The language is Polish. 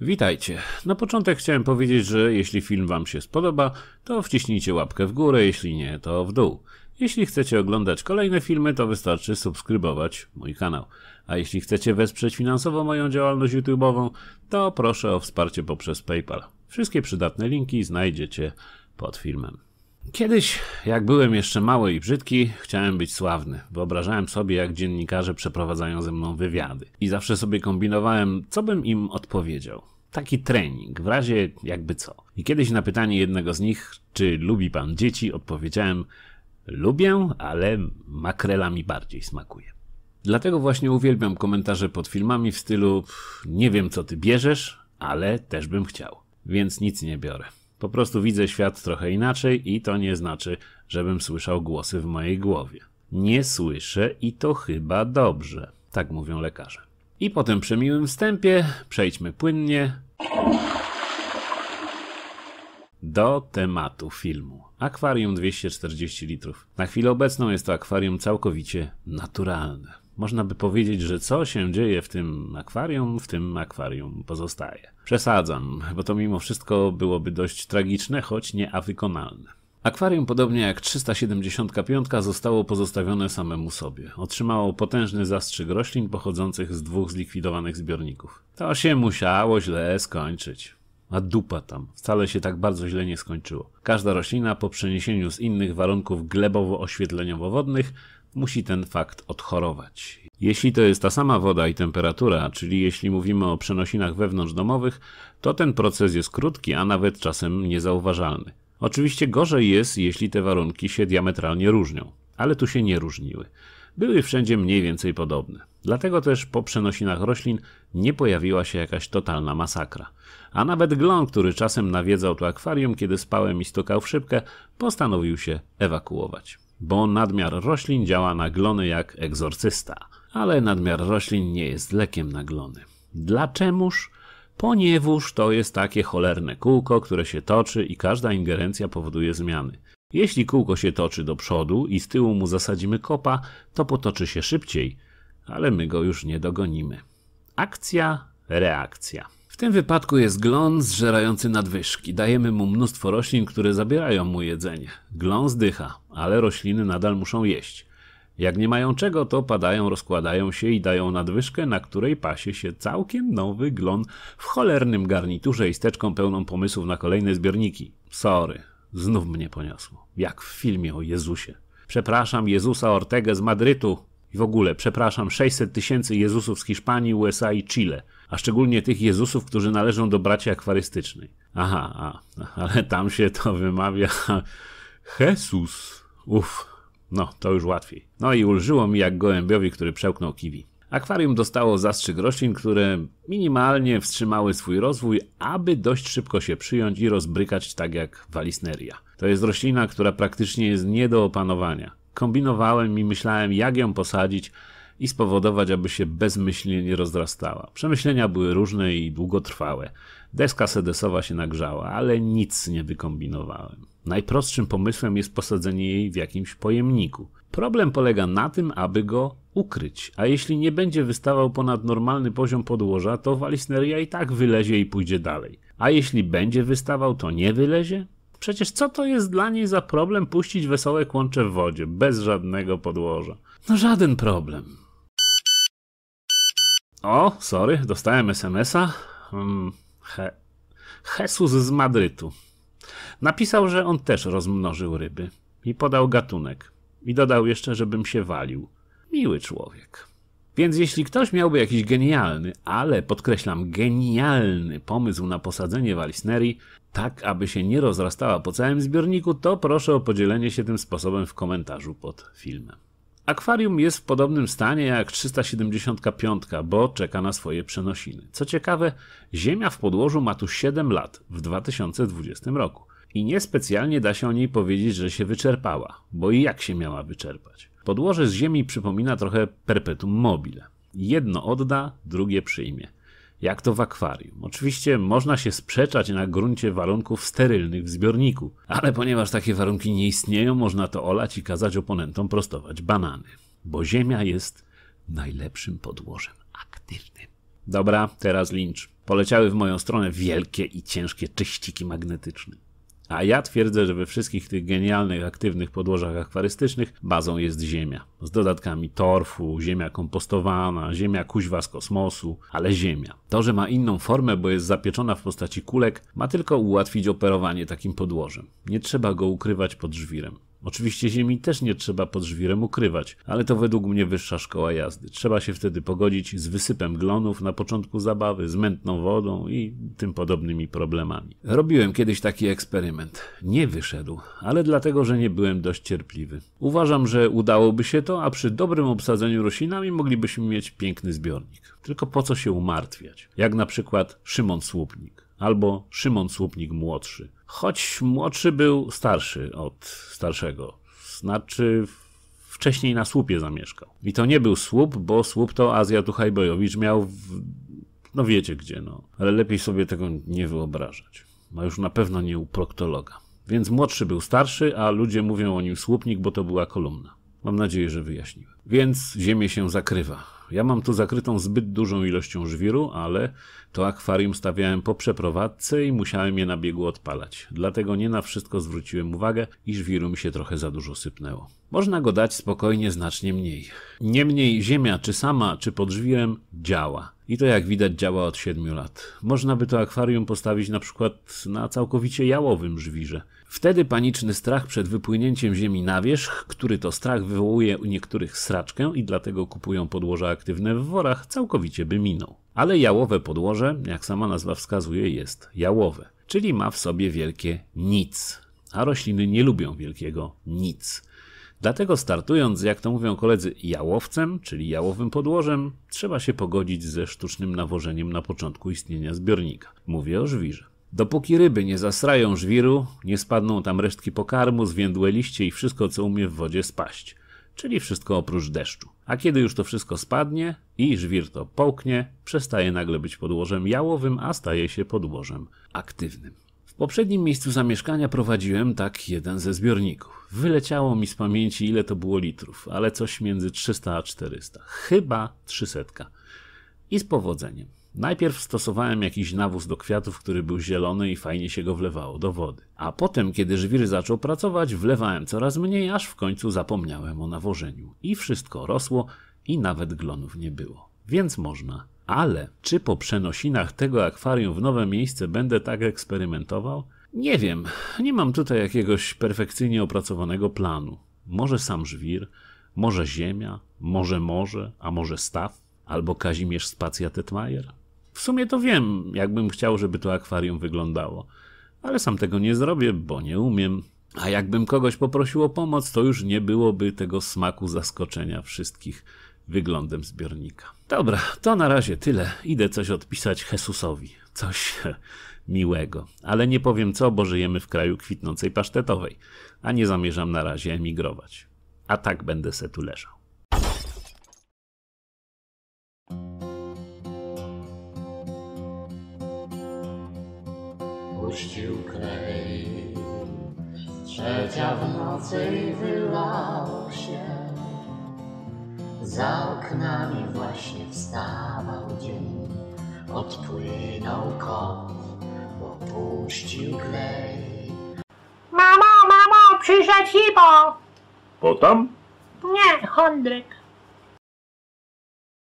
Witajcie. Na początek chciałem powiedzieć, że jeśli film Wam się spodoba, to wciśnijcie łapkę w górę, jeśli nie, to w dół. Jeśli chcecie oglądać kolejne filmy, to wystarczy subskrybować mój kanał. A jeśli chcecie wesprzeć finansowo moją działalność YouTube'ową, to proszę o wsparcie poprzez PayPal. Wszystkie przydatne linki znajdziecie pod filmem. Kiedyś, jak byłem jeszcze mały i brzydki, chciałem być sławny. Wyobrażałem sobie, jak dziennikarze przeprowadzają ze mną wywiady. I zawsze sobie kombinowałem, co bym im odpowiedział. Taki trening, w razie jakby co. I kiedyś na pytanie jednego z nich, czy lubi pan dzieci, odpowiedziałem: Lubię, ale makrela mi bardziej smakuje. Dlatego właśnie uwielbiam komentarze pod filmami w stylu: Nie wiem, co ty bierzesz, ale też bym chciał. Więc nic nie biorę. Po prostu widzę świat trochę inaczej i to nie znaczy, żebym słyszał głosy w mojej głowie. Nie słyszę i to chyba dobrze, tak mówią lekarze. I po tym przemiłym wstępie przejdźmy płynnie do tematu filmu. Akwarium 240 litrów. Na chwilę obecną jest to akwarium całkowicie naturalne. Można by powiedzieć, że co się dzieje w tym akwarium, w tym akwarium pozostaje. Przesadzam, bo to mimo wszystko byłoby dość tragiczne, choć nie awykonalne. Akwarium, podobnie jak 375, zostało pozostawione samemu sobie. Otrzymało potężny zastrzyk roślin pochodzących z dwóch zlikwidowanych zbiorników. To się musiało źle skończyć. A dupa tam. Wcale się tak bardzo źle nie skończyło. Każda roślina po przeniesieniu z innych warunków glebowo-oświetleniowo-wodnych musi ten fakt odchorować. Jeśli to jest ta sama woda i temperatura, czyli jeśli mówimy o przenosinach wewnątrzdomowych, to ten proces jest krótki, a nawet czasem niezauważalny. Oczywiście gorzej jest, jeśli te warunki się diametralnie różnią, ale tu się nie różniły. Były wszędzie mniej więcej podobne. Dlatego też po przenosinach roślin nie pojawiła się jakaś totalna masakra. A nawet glon, który czasem nawiedzał to akwarium, kiedy spałem i stukał w szybkę, postanowił się ewakuować bo nadmiar roślin działa na glony jak egzorcysta. Ale nadmiar roślin nie jest lekiem na glony. Dlaczemuż? Ponieważ to jest takie cholerne kółko, które się toczy i każda ingerencja powoduje zmiany. Jeśli kółko się toczy do przodu i z tyłu mu zasadzimy kopa, to potoczy się szybciej, ale my go już nie dogonimy. Akcja, reakcja tym wypadku jest glon zżerający nadwyżki. Dajemy mu mnóstwo roślin, które zabierają mu jedzenie. Glon zdycha, ale rośliny nadal muszą jeść. Jak nie mają czego, to padają, rozkładają się i dają nadwyżkę, na której pasie się całkiem nowy glon w cholernym garniturze i steczką pełną pomysłów na kolejne zbiorniki. Sorry, znów mnie poniosło. Jak w filmie o Jezusie. Przepraszam Jezusa Ortega z Madrytu, i w ogóle, przepraszam, 600 tysięcy Jezusów z Hiszpanii, USA i Chile, a szczególnie tych Jezusów, którzy należą do braci akwarystycznej. Aha, a, ale tam się to wymawia Jesus. Uff, no, to już łatwiej. No i ulżyło mi jak gołębiowi, który przełknął kiwi. Akwarium dostało zastrzyk roślin, które minimalnie wstrzymały swój rozwój, aby dość szybko się przyjąć i rozbrykać tak jak walisneria. To jest roślina, która praktycznie jest nie do opanowania kombinowałem i myślałem, jak ją posadzić i spowodować, aby się bezmyślnie nie rozrastała. Przemyślenia były różne i długotrwałe. Deska sedesowa się nagrzała, ale nic nie wykombinowałem. Najprostszym pomysłem jest posadzenie jej w jakimś pojemniku. Problem polega na tym, aby go ukryć, a jeśli nie będzie wystawał ponad normalny poziom podłoża, to walisneria i tak wylezie i pójdzie dalej. A jeśli będzie wystawał, to nie wylezie? Przecież co to jest dla niej za problem puścić wesołe kłącze w wodzie, bez żadnego podłoża? No żaden problem. O, sorry, dostałem SMSa. Hmm, he, Jesus z Madrytu. Napisał, że on też rozmnożył ryby i podał gatunek. I dodał jeszcze, żebym się walił. Miły człowiek. Więc jeśli ktoś miałby jakiś genialny, ale podkreślam, genialny pomysł na posadzenie Walisnerii, tak aby się nie rozrastała po całym zbiorniku, to proszę o podzielenie się tym sposobem w komentarzu pod filmem. Akwarium jest w podobnym stanie jak 375, bo czeka na swoje przenosiny. Co ciekawe, ziemia w podłożu ma tu 7 lat w 2020 roku i niespecjalnie da się o niej powiedzieć, że się wyczerpała, bo i jak się miała wyczerpać? Podłoże z ziemi przypomina trochę perpetuum mobile. Jedno odda, drugie przyjmie. Jak to w akwarium. Oczywiście można się sprzeczać na gruncie warunków sterylnych w zbiorniku, ale ponieważ takie warunki nie istnieją, można to olać i kazać oponentom prostować banany. Bo ziemia jest najlepszym podłożem aktywnym. Dobra, teraz lincz. Poleciały w moją stronę wielkie i ciężkie czyściki magnetyczne. A ja twierdzę, że we wszystkich tych genialnych, aktywnych podłożach akwarystycznych bazą jest ziemia. Z dodatkami torfu, ziemia kompostowana, ziemia kuźwa z kosmosu, ale ziemia. To, że ma inną formę, bo jest zapieczona w postaci kulek, ma tylko ułatwić operowanie takim podłożem. Nie trzeba go ukrywać pod żwirem. Oczywiście ziemi też nie trzeba pod żwirem ukrywać, ale to według mnie wyższa szkoła jazdy. Trzeba się wtedy pogodzić z wysypem glonów na początku zabawy, z mętną wodą i tym podobnymi problemami. Robiłem kiedyś taki eksperyment. Nie wyszedł, ale dlatego, że nie byłem dość cierpliwy. Uważam, że udałoby się to, a przy dobrym obsadzeniu roślinami moglibyśmy mieć piękny zbiornik. Tylko po co się umartwiać? Jak na przykład Szymon Słupnik albo Szymon Słupnik młodszy. Choć młodszy był starszy od starszego, znaczy wcześniej na słupie zamieszkał. I to nie był słup, bo słup to Azja Tuchajbojowicz miał w... no wiecie gdzie, no. Ale lepiej sobie tego nie wyobrażać. Ma już na pewno nie u proktologa. Więc młodszy był starszy, a ludzie mówią o nim słupnik, bo to była kolumna. Mam nadzieję, że wyjaśniłem. Więc ziemię się zakrywa. Ja mam tu zakrytą zbyt dużą ilością żwiru, ale to akwarium stawiałem po przeprowadzce i musiałem je na biegu odpalać. Dlatego nie na wszystko zwróciłem uwagę i żwiru mi się trochę za dużo sypnęło. Można go dać spokojnie znacznie mniej. Niemniej ziemia, czy sama, czy pod żwirem, działa. I to jak widać działa od 7 lat. Można by to akwarium postawić na przykład na całkowicie jałowym żwirze. Wtedy paniczny strach przed wypłynięciem ziemi na wierzch, który to strach wywołuje u niektórych sraczkę i dlatego kupują podłoża aktywne w worach, całkowicie by minął. Ale jałowe podłoże, jak sama nazwa wskazuje, jest jałowe, czyli ma w sobie wielkie nic. A rośliny nie lubią wielkiego nic. Dlatego startując, jak to mówią koledzy, jałowcem, czyli jałowym podłożem, trzeba się pogodzić ze sztucznym nawożeniem na początku istnienia zbiornika. Mówię o żwirze. Dopóki ryby nie zasrają żwiru, nie spadną tam resztki pokarmu, zwiędłe liście i wszystko, co umie w wodzie spaść. Czyli wszystko oprócz deszczu. A kiedy już to wszystko spadnie i żwir to połknie, przestaje nagle być podłożem jałowym, a staje się podłożem aktywnym poprzednim miejscu zamieszkania prowadziłem tak jeden ze zbiorników. Wyleciało mi z pamięci ile to było litrów, ale coś między 300 a 400. Chyba 300. I z powodzeniem. Najpierw stosowałem jakiś nawóz do kwiatów, który był zielony i fajnie się go wlewało do wody. A potem, kiedy żwir zaczął pracować, wlewałem coraz mniej, aż w końcu zapomniałem o nawożeniu. I wszystko rosło i nawet glonów nie było. Więc można ale czy po przenosinach tego akwarium w nowe miejsce będę tak eksperymentował? Nie wiem, nie mam tutaj jakiegoś perfekcyjnie opracowanego planu. Może sam żwir, może ziemia, może morze, a może staw, albo Kazimierz Spacja Tetmajer? W sumie to wiem, jakbym chciał, żeby to akwarium wyglądało. Ale sam tego nie zrobię, bo nie umiem. A jakbym kogoś poprosił o pomoc, to już nie byłoby tego smaku zaskoczenia wszystkich wyglądem zbiornika. Dobra, to na razie tyle. Idę coś odpisać Jesusowi. Coś miłego. Ale nie powiem co, bo żyjemy w kraju kwitnącej pasztetowej, a nie zamierzam na razie emigrować. A tak będę se tu leżał. Puścił klej, trzecia w nocy i wylał się. Za oknami właśnie wstawał dzień, odpłynął kot, bo puścił klej. Mamo, mamo, przyszedł hipo! Bo tam? Nie, chondryk.